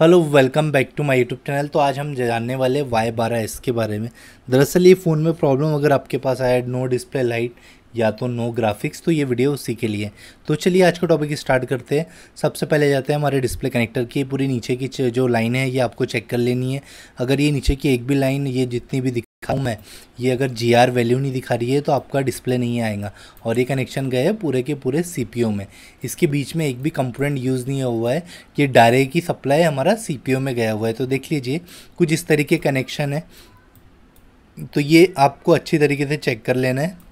hello welcome back to my YouTube channel तो आज हम जानने वाले वाई बारह एस के बारे में दरअसल ये फ़ोन में प्रॉब्लम अगर आपके पास आया नो डिस्प्ले लाइट या तो नो ग्राफिक्स तो ये वीडियो उसी के लिए तो चलिए आज का टॉपिक स्टार्ट करते हैं सबसे पहले जाते हैं हमारे डिस्प्ले कनेक्टर की पूरी नीचे की जो लाइन है ये आपको चेक कर लेनी है अगर ये नीचे की एक भी लाइन ये जितनी भी दिख दिखाऊँ मैं ये अगर जी आर वैल्यू नहीं दिखा रही है तो आपका डिस्प्ले नहीं आएगा और ये कनेक्शन गए पूरे के पूरे सी पी ओ में इसके बीच में एक भी कंपोनेंट यूज़ नहीं हुआ है ये डारे की सप्लाई हमारा सी पी ओ में गया हुआ है तो देख लीजिए कुछ इस तरीके कनेक्शन है तो ये आपको अच्छी तरीके से चेक कर लेना है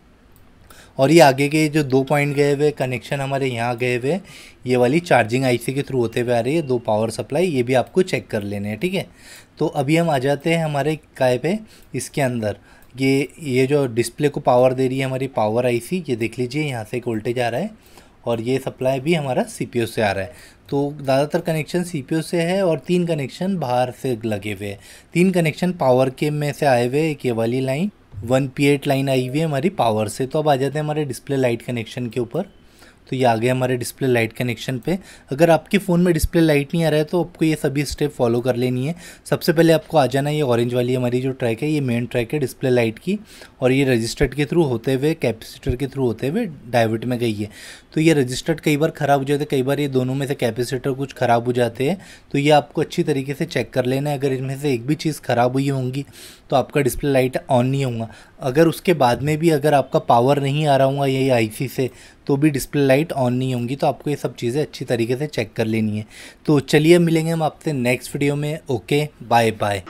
और ये आगे के जो दो पॉइंट गए हुए कनेक्शन हमारे यहाँ गए हुए ये वाली चार्जिंग आईसी के थ्रू होते हुए आ रही है दो पावर सप्लाई ये भी आपको चेक कर लेने हैं ठीक है तो अभी हम आ जाते हैं हमारे काय पे इसके अंदर ये ये जो डिस्प्ले को पावर दे रही है हमारी पावर आईसी ये देख लीजिए यहाँ से एक वोल्टेज आ रहा है और ये सप्लाई भी हमारा सी से आ रहा है तो ज़्यादातर कनेक्शन सी से है और तीन कनेक्शन बाहर से लगे हुए हैं तीन कनेक्शन पावर के में से आए हुए एक ये वाली line one P eight line आई हुई है हमारी पावर से तो अब आ जाते हैं हमारे डिस्प्ले लाइट कनेक्शन के ऊपर तो ये आ गया हमारे डिस्प्ले लाइट कनेक्शन पे अगर आपके फ़ोन में डिस्प्ले लाइट नहीं आ रहा है तो आपको ये सभी स्टेप फॉलो कर लेनी है सबसे पहले आपको आ जाना ये ऑरेंज वाली हमारी जो ट्रैक है ये मेन ट्रैक है डिस्प्ले लाइट की और ये रजिस्टर्ड के थ्रू होते हुए कैपेसिटर के थ्रू होते हुए डाइवर्ट में गई है तो ये रजिस्टर्ड कई बार ख़राब हो जाते कई बार ये दोनों में से कैपेसिटर कुछ ख़राब हो जाते हैं तो ये आपको अच्छी तरीके से चेक कर लेना है अगर इनमें से एक भी चीज़ ख़राब हुई होंगी तो आपका डिस्प्ले लाइट ऑन नहीं होगा अगर उसके बाद में भी अगर आपका पावर नहीं आ रहा होगा ये आईसी से तो भी डिस्प्ले लाइट ऑन नहीं होंगी तो आपको ये सब चीज़ें अच्छी तरीके से चेक कर लेनी है तो चलिए मिलेंगे हम आपसे नेक्स्ट वीडियो में ओके बाय बाय